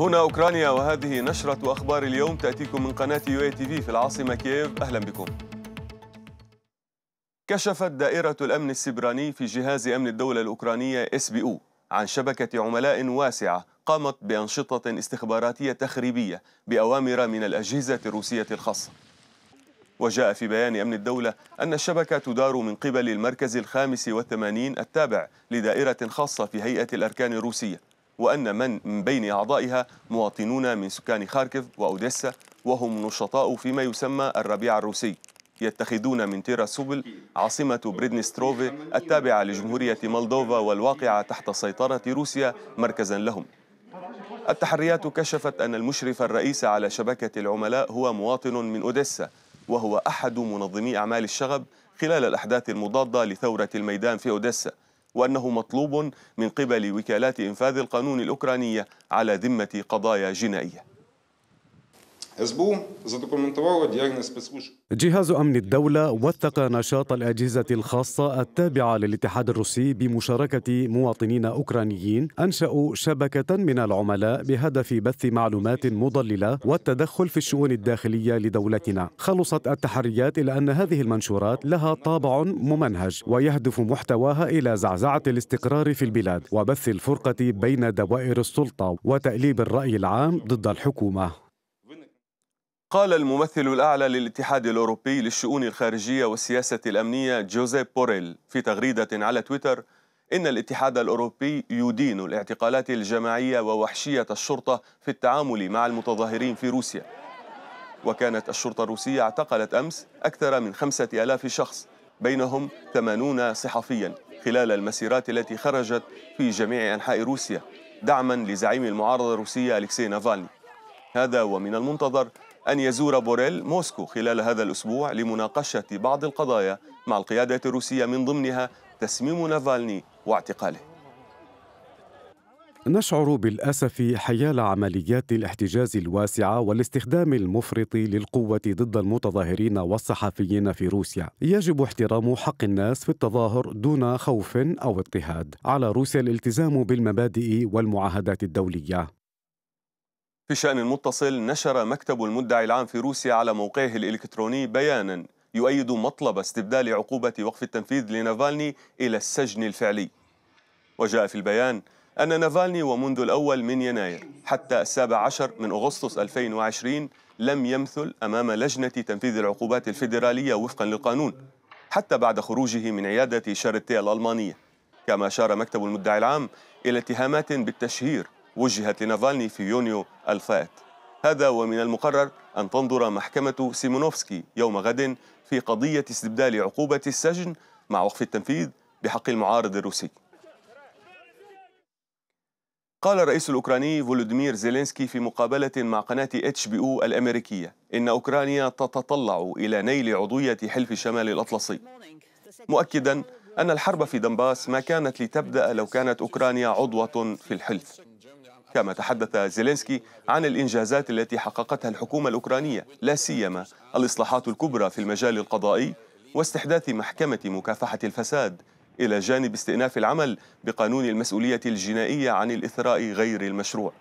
هنا أوكرانيا وهذه نشرة أخبار اليوم تأتيكم من قناة يو اي تي في في العاصمة كييف أهلا بكم كشفت دائرة الأمن السبراني في جهاز أمن الدولة الأوكرانية اس بي او عن شبكة عملاء واسعة قامت بأنشطة استخباراتية تخريبية بأوامر من الأجهزة الروسية الخاصة وجاء في بيان أمن الدولة أن الشبكة تدار من قبل المركز الخامس والثمانين التابع لدائرة خاصة في هيئة الأركان الروسية وأن من من بين أعضائها مواطنون من سكان خاركيف وأوديسا وهم نشطاء فيما يسمى الربيع الروسي يتخذون من تيرا سوبل عاصمة بريدنستروفي التابعة لجمهورية مولدوفا والواقعة تحت سيطرة روسيا مركزا لهم التحريات كشفت أن المشرف الرئيس على شبكة العملاء هو مواطن من أوديسا وهو أحد منظمي أعمال الشغب خلال الأحداث المضادة لثورة الميدان في أوديسا وأنه مطلوب من قبل وكالات إنفاذ القانون الأوكرانية على ذمة قضايا جنائية СБУ задокументовало спецслужб. جهاز أمن الدولة وثق نشاط الأجهزة الخاصة التابعة للاتحاد الروسي بمشاركة مواطنين أوكرانيين أنشأوا شبكة من العملاء بهدف بث معلومات مضللة والتدخل في الشؤون الداخلية لدولتنا خلصت التحريات إلى أن هذه المنشورات لها طابع ممنهج ويهدف محتواها إلى زعزعة الاستقرار في البلاد وبث الفرقة بين دوائر السلطة وتأليب الرأي العام ضد الحكومة قال الممثل الأعلى للاتحاد الأوروبي للشؤون الخارجية والسياسة الأمنية جوزيف بوريل في تغريدة على تويتر إن الاتحاد الأوروبي يدين الاعتقالات الجماعية ووحشية الشرطة في التعامل مع المتظاهرين في روسيا وكانت الشرطة الروسية اعتقلت أمس أكثر من خمسة ألاف شخص بينهم ثمانون صحفيا خلال المسيرات التي خرجت في جميع أنحاء روسيا دعما لزعيم المعارضة الروسية ألكسي نافالني هذا ومن المنتظر أن يزور بوريل موسكو خلال هذا الأسبوع لمناقشة بعض القضايا مع القيادة الروسية من ضمنها تسميم نافالني واعتقاله نشعر بالاسف حيال عمليات الاحتجاز الواسعه والاستخدام المفرط للقوه ضد المتظاهرين والصحفيين في روسيا. يجب احترام حق الناس في التظاهر دون خوف او اضطهاد. على روسيا الالتزام بالمبادئ والمعاهدات الدوليه. في شأن متصل نشر مكتب المدعي العام في روسيا على موقعه الإلكتروني بيانا يؤيد مطلب استبدال عقوبة وقف التنفيذ لنافالني إلى السجن الفعلي وجاء في البيان أن نافالني ومنذ الأول من يناير حتى السابع عشر من أغسطس 2020 لم يمثل أمام لجنة تنفيذ العقوبات الفيدرالية وفقا للقانون حتى بعد خروجه من عيادة شارتيه الألمانية كما أشار مكتب المدعي العام إلى اتهامات بالتشهير وجهت لنافالني في يونيو الفات هذا ومن المقرر أن تنظر محكمة سيمونوفسكي يوم غد في قضية استبدال عقوبة السجن مع وقف التنفيذ بحق المعارض الروسي قال الرئيس الأوكراني فولودمير زيلينسكي في مقابلة مع قناة اتش بي او الأمريكية إن أوكرانيا تتطلع إلى نيل عضوية حلف الشمال الأطلسي مؤكدا أن الحرب في دنباس ما كانت لتبدأ لو كانت أوكرانيا عضوة في الحلف كما تحدث زيلينسكي عن الإنجازات التي حققتها الحكومة الأوكرانية لا سيما الإصلاحات الكبرى في المجال القضائي واستحداث محكمة مكافحة الفساد إلى جانب استئناف العمل بقانون المسؤولية الجنائية عن الإثراء غير المشروع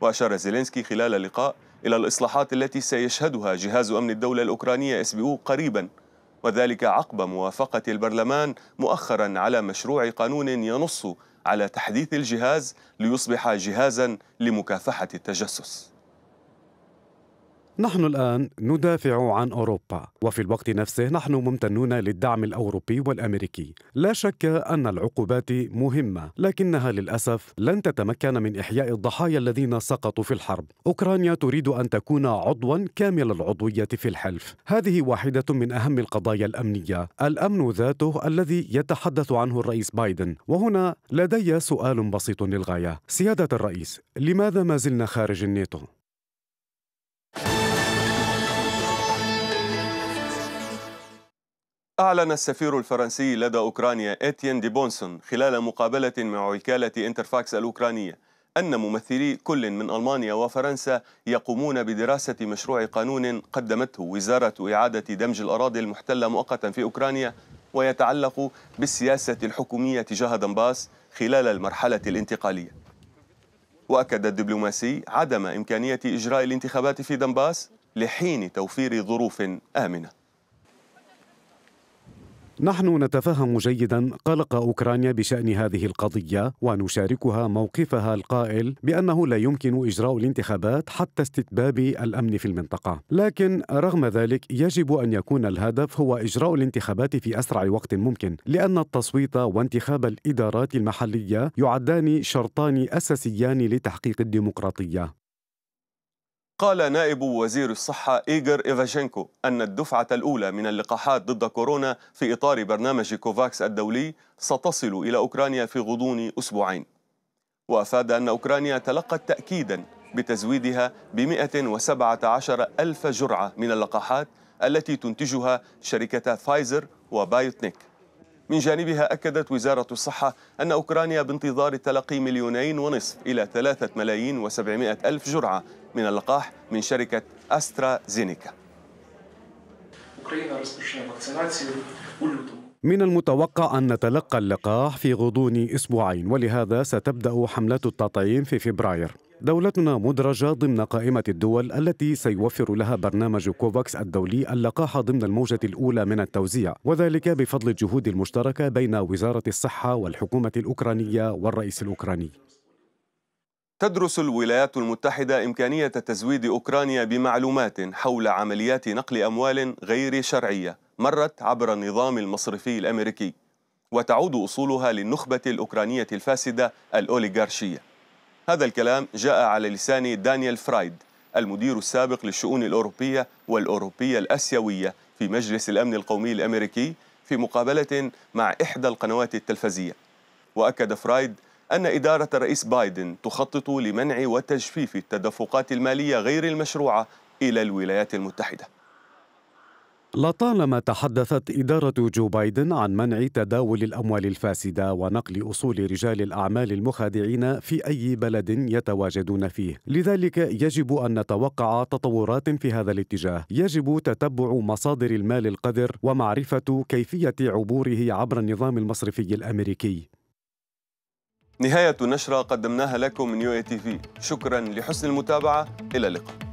وأشار زيلينسكي خلال اللقاء إلى الإصلاحات التي سيشهدها جهاز أمن الدولة الأوكرانية او قريباً وذلك عقب موافقة البرلمان مؤخرا على مشروع قانون ينص على تحديث الجهاز ليصبح جهازا لمكافحة التجسس نحن الآن ندافع عن أوروبا وفي الوقت نفسه نحن ممتنون للدعم الأوروبي والأمريكي لا شك أن العقوبات مهمة لكنها للأسف لن تتمكن من إحياء الضحايا الذين سقطوا في الحرب أوكرانيا تريد أن تكون عضوا كامل العضوية في الحلف هذه واحدة من أهم القضايا الأمنية الأمن ذاته الذي يتحدث عنه الرئيس بايدن وهنا لدي سؤال بسيط للغاية سيادة الرئيس لماذا ما زلنا خارج الناتو؟ أعلن السفير الفرنسي لدى أوكرانيا إتيان دي بونسون خلال مقابلة مع وكالة إنترفاكس الأوكرانية أن ممثلي كل من ألمانيا وفرنسا يقومون بدراسة مشروع قانون قدمته وزارة إعادة دمج الأراضي المحتلة مؤقتا في أوكرانيا ويتعلق بالسياسة الحكومية تجاه دنباس خلال المرحلة الانتقالية وأكد الدبلوماسي عدم إمكانية إجراء الانتخابات في دنباس لحين توفير ظروف آمنة نحن نتفهم جيدا قلق اوكرانيا بشان هذه القضيه ونشاركها موقفها القائل بانه لا يمكن اجراء الانتخابات حتى استتباب الامن في المنطقه، لكن رغم ذلك يجب ان يكون الهدف هو اجراء الانتخابات في اسرع وقت ممكن، لان التصويت وانتخاب الادارات المحليه يعدان شرطان اساسيان لتحقيق الديمقراطيه. قال نائب وزير الصحة إيغر إيفاشينكو أن الدفعة الأولى من اللقاحات ضد كورونا في إطار برنامج كوفاكس الدولي ستصل إلى أوكرانيا في غضون أسبوعين وأفاد أن أوكرانيا تلقت تأكيدا بتزويدها ب 117 ألف جرعة من اللقاحات التي تنتجها شركتا فايزر وبايوتنيك من جانبها أكدت وزارة الصحة أن أوكرانيا بانتظار تلقي مليونين ونصف إلى ثلاثة ملايين وسبعمائة ألف جرعة من اللقاح من شركة أسترا زينيكا من المتوقع أن نتلقى اللقاح في غضون أسبوعين ولهذا ستبدأ حملة التطعيم في فبراير دولتنا مدرجة ضمن قائمة الدول التي سيوفر لها برنامج كوفاكس الدولي اللقاح ضمن الموجة الأولى من التوزيع وذلك بفضل الجهود المشتركة بين وزارة الصحة والحكومة الأوكرانية والرئيس الأوكراني تدرس الولايات المتحدة إمكانية تزويد أوكرانيا بمعلومات حول عمليات نقل أموال غير شرعية مرت عبر النظام المصرفي الأمريكي وتعود أصولها للنخبة الأوكرانية الفاسدة الأوليغارشية هذا الكلام جاء على لسان دانيال فرايد المدير السابق للشؤون الأوروبية والأوروبية الأسيوية في مجلس الأمن القومي الأمريكي في مقابلة مع إحدى القنوات التلفزية وأكد فرايد أن إدارة الرئيس بايدن تخطط لمنع وتجفيف التدفقات المالية غير المشروعة إلى الولايات المتحدة لطالما تحدثت إدارة جو بايدن عن منع تداول الأموال الفاسدة ونقل أصول رجال الأعمال المخادعين في أي بلد يتواجدون فيه، لذلك يجب أن نتوقع تطورات في هذا الاتجاه، يجب تتبع مصادر المال القذر ومعرفة كيفية عبوره عبر النظام المصرفي الأمريكي. نهاية نشرة قدمناها لكم من يو اي تي في، شكرا لحسن المتابعة، إلى اللقاء.